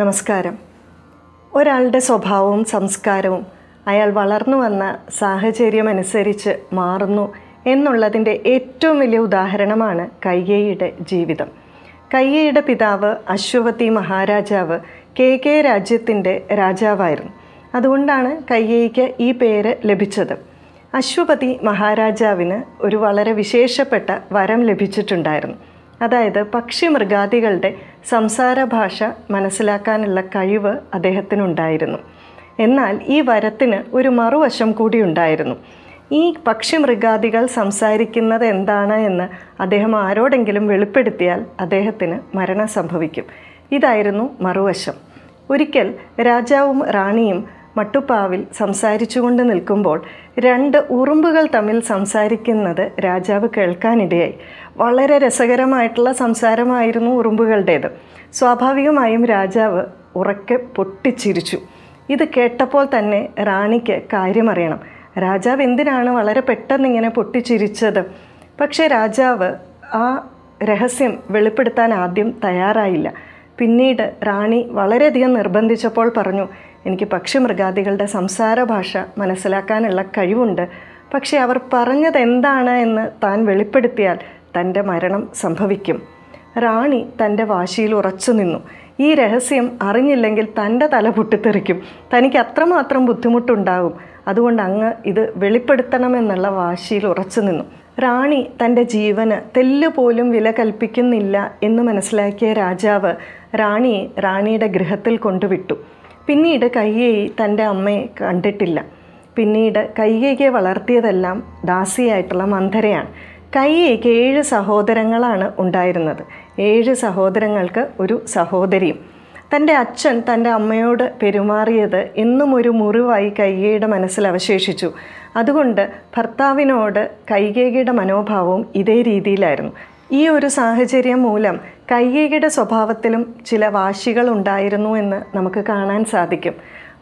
നമസ്കാരം ഒരാളുടെ സ്വഭാവവും സംസ്കാരവും അയാൾ വളർന്നു വന്ന സാഹചര്യമനുസരിച്ച് മാറുന്നു എന്നുള്ളതിൻ്റെ ഏറ്റവും വലിയ ഉദാഹരണമാണ് കയ്യയുടെ ജീവിതം കയ്യയുടെ പിതാവ് അശ്വതി മഹാരാജാവ് കെ കെ രാജ്യത്തിൻ്റെ രാജാവായിരുന്നു അതുകൊണ്ടാണ് കയ്യയ്ക്ക് ഈ പേര് ലഭിച്ചത് അശ്വപതി മഹാരാജാവിന് ഒരു വളരെ വിശേഷപ്പെട്ട വരം ലഭിച്ചിട്ടുണ്ടായിരുന്നു അതായത് പക്ഷി മൃഗാദികളുടെ സംസാര ഭാഷ മനസ്സിലാക്കാനുള്ള കഴിവ് അദ്ദേഹത്തിനുണ്ടായിരുന്നു എന്നാൽ ഈ വരത്തിന് ഒരു മറുവശം കൂടി ഉണ്ടായിരുന്നു ഈ പക്ഷിമൃഗാദികൾ സംസാരിക്കുന്നത് എന്താണ് എന്ന് അദ്ദേഹം ആരോടെങ്കിലും വെളിപ്പെടുത്തിയാൽ അദ്ദേഹത്തിന് മരണം സംഭവിക്കും ഇതായിരുന്നു മറുവശം ഒരിക്കൽ രാജാവും റാണിയും മട്ടുപ്പാവിൽ സംസാരിച്ചുകൊണ്ട് നിൽക്കുമ്പോൾ രണ്ട് ഉറുമ്പുകൾ തമ്മിൽ സംസാരിക്കുന്നത് രാജാവ് കേൾക്കാനിടയായി വളരെ രസകരമായിട്ടുള്ള സംസാരമായിരുന്നു ഉറുമ്പുകളുടേത് സ്വാഭാവികമായും രാജാവ് ഉറക്കെ പൊട്ടിച്ചിരിച്ചു ഇത് കേട്ടപ്പോൾ തന്നെ റാണിക്ക് കാര്യമറിയണം രാജാവ് എന്തിനാണ് വളരെ പെട്ടെന്ന് ഇങ്ങനെ പൊട്ടിച്ചിരിച്ചത് പക്ഷേ രാജാവ് ആ രഹസ്യം വെളിപ്പെടുത്താൻ ആദ്യം തയ്യാറായില്ല പിന്നീട് റാണി വളരെയധികം നിർബന്ധിച്ചപ്പോൾ പറഞ്ഞു എനിക്ക് പക്ഷിമൃഗാദികളുടെ സംസാര ഭാഷ മനസ്സിലാക്കാനുള്ള കഴിവുണ്ട് പക്ഷേ അവർ പറഞ്ഞത് എന്താണ് എന്ന് താൻ വെളിപ്പെടുത്തിയാൽ തൻ്റെ മരണം സംഭവിക്കും റാണി തൻ്റെ വാശിയിൽ ഉറച്ചു നിന്നു ഈ രഹസ്യം അറിഞ്ഞില്ലെങ്കിൽ തൻ്റെ തല പൊട്ടിത്തെറിക്കും തനിക്ക് അത്രമാത്രം ബുദ്ധിമുട്ടുണ്ടാകും അതുകൊണ്ട് അങ്ങ് ഇത് വെളിപ്പെടുത്തണമെന്നുള്ള വാശിയിൽ ഉറച്ചു നിന്നു റാണി തൻ്റെ ജീവന് തെല്ലുപോലും വില കൽപ്പിക്കുന്നില്ല എന്ന് മനസ്സിലാക്കിയ രാജാവ് റാണിയെ റാണിയുടെ ഗൃഹത്തിൽ കൊണ്ടുവിട്ടു പിന്നീട് കയ്യേയി തൻ്റെ അമ്മയെ കണ്ടിട്ടില്ല പിന്നീട് കൈകേയിയെ വളർത്തിയതെല്ലാം ദാസിയായിട്ടുള്ള മന്ധരയാണ് കയ്യേക്ക് ഏഴ് സഹോദരങ്ങളാണ് ഉണ്ടായിരുന്നത് ഏഴ് സഹോദരങ്ങൾക്ക് ഒരു സഹോദരിയും തൻ്റെ അച്ഛൻ തൻ്റെ അമ്മയോട് പെരുമാറിയത് എന്നും ഒരു മുറിവായി കയ്യയുടെ മനസ്സിൽ അവശേഷിച്ചു അതുകൊണ്ട് ഭർത്താവിനോട് കൈകേകയുടെ മനോഭാവവും ഇതേ രീതിയിലായിരുന്നു ഈ ഒരു സാഹചര്യം മൂലം കൈകയുടെ സ്വഭാവത്തിലും ചില വാശികൾ ഉണ്ടായിരുന്നു എന്ന് നമുക്ക് കാണാൻ സാധിക്കും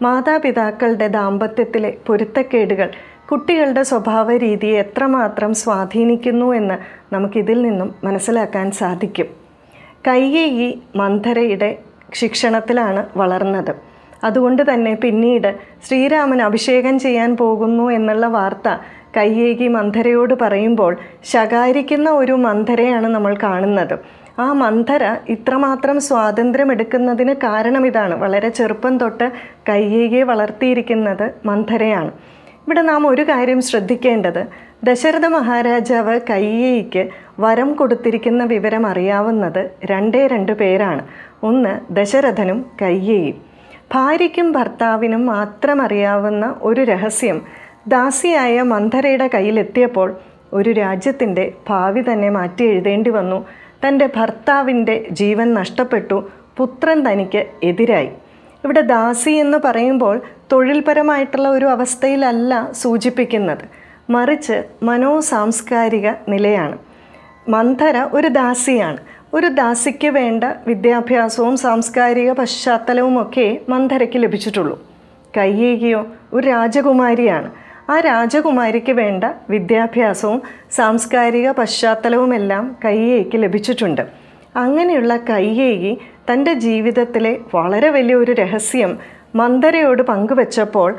മാതാപിതാക്കളുടെ ദാമ്പത്യത്തിലെ പൊരുത്തക്കേടുകൾ കുട്ടികളുടെ സ്വഭാവ രീതിയെ എത്രമാത്രം സ്വാധീനിക്കുന്നു എന്ന് നമുക്കിതിൽ നിന്നും മനസ്സിലാക്കാൻ സാധിക്കും കൈകേയി മന്ധരയുടെ ശിക്ഷണത്തിലാണ് വളർന്നത് അതുകൊണ്ട് തന്നെ പിന്നീട് ശ്രീരാമൻ അഭിഷേകം ചെയ്യാൻ പോകുന്നു എന്നുള്ള വാർത്ത കയ്യേകി മന്ധരയോട് പറയുമ്പോൾ ശകാരിക്കുന്ന ഒരു മന്ധരയാണ് നമ്മൾ കാണുന്നത് ആ മന്ധര ഇത്രമാത്രം സ്വാതന്ത്ര്യം എടുക്കുന്നതിന് കാരണം ഇതാണ് വളരെ ചെറുപ്പം തൊട്ട് കയ്യേകിയെ വളർത്തിയിരിക്കുന്നത് മന്ധരയാണ് ഇവിടെ നാം ഒരു കാര്യം ശ്രദ്ധിക്കേണ്ടത് ദശരഥ മഹാരാജാവ് കയ്യേയിക്ക് വരം കൊടുത്തിരിക്കുന്ന വിവരം അറിയാവുന്നത് രണ്ടേ രണ്ട് പേരാണ് ഒന്ന് ദശരഥനും കയ്യേയും ഭാര്യയ്ക്കും ഭർത്താവിനും മാത്രം അറിയാവുന്ന ഒരു രഹസ്യം ദാസിയായ മന്ധരയുടെ കയ്യിലെത്തിയപ്പോൾ ഒരു രാജ്യത്തിൻ്റെ ഭാവി തന്നെ മാറ്റി എഴുതേണ്ടി വന്നു തൻ്റെ ഭർത്താവിൻ്റെ ജീവൻ നഷ്ടപ്പെട്ടു പുത്രൻ തനിക്ക് എതിരായി ഇവിടെ ദാസി എന്ന് പറയുമ്പോൾ തൊഴിൽപരമായിട്ടുള്ള ഒരു അവസ്ഥയിലല്ല സൂചിപ്പിക്കുന്നത് മറിച്ച് മനോസാംസ്കാരിക നിലയാണ് മന്ധര ഒരു ദാസിയാണ് ഒരു ദാസിക്ക് വേണ്ട വിദ്യാഭ്യാസവും സാംസ്കാരിക പശ്ചാത്തലവുമൊക്കെ മന്ധരയ്ക്ക് ലഭിച്ചിട്ടുള്ളൂ കയ്യേകിയോ ഒരു രാജകുമാരിയാണ് ആ രാജകുമാരിക്ക് വേണ്ട വിദ്യാഭ്യാസവും സാംസ്കാരിക പശ്ചാത്തലവുമെല്ലാം കയ്യേക്ക് ലഭിച്ചിട്ടുണ്ട് അങ്ങനെയുള്ള കയ്യേയി തൻ്റെ ജീവിതത്തിലെ വളരെ വലിയൊരു രഹസ്യം മന്ധരയോട് പങ്കുവെച്ചപ്പോൾ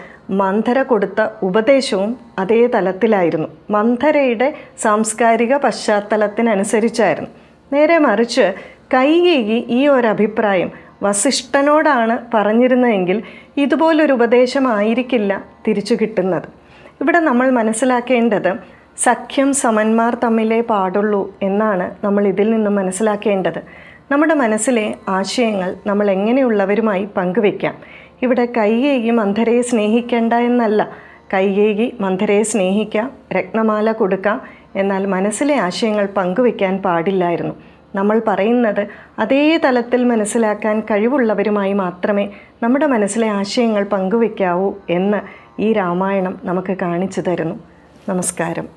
മന്ധര കൊടുത്ത ഉപദേശവും അതേ തലത്തിലായിരുന്നു മന്ധരയുടെ സാംസ്കാരിക പശ്ചാത്തലത്തിനനുസരിച്ചായിരുന്നു നേരെ മറിച്ച് കൈകേകി ഈ ഒരു അഭിപ്രായം വസിഷ്ഠനോടാണ് പറഞ്ഞിരുന്നതെങ്കിൽ ഇതുപോലൊരു ഉപദേശമായിരിക്കില്ല തിരിച്ചു കിട്ടുന്നത് ഇവിടെ നമ്മൾ മനസ്സിലാക്കേണ്ടത് സഖ്യം സമന്മാർ തമ്മിലേ പാടുള്ളൂ എന്നാണ് നമ്മൾ ഇതിൽ നിന്ന് മനസ്സിലാക്കേണ്ടത് നമ്മുടെ മനസ്സിലെ ആശയങ്ങൾ നമ്മൾ എങ്ങനെയുള്ളവരുമായി പങ്കുവെക്കാം ഇവിടെ കയ്യേകി മന്ധരയെ സ്നേഹിക്കേണ്ട എന്നല്ല കയ്യേകി മന്ധരയെ സ്നേഹിക്കാം രത്നമാല കൊടുക്കാം എന്നാൽ മനസ്സിലെ ആശയങ്ങൾ പങ്കുവെക്കാൻ പാടില്ലായിരുന്നു നമ്മൾ പറയുന്നത് അതേ തലത്തിൽ മനസ്സിലാക്കാൻ കഴിവുള്ളവരുമായി മാത്രമേ നമ്മുടെ മനസ്സിലെ ആശയങ്ങൾ പങ്കുവയ്ക്കാവൂ എന്ന് ഈ രാമായണം നമുക്ക് കാണിച്ചു തരുന്നു നമസ്കാരം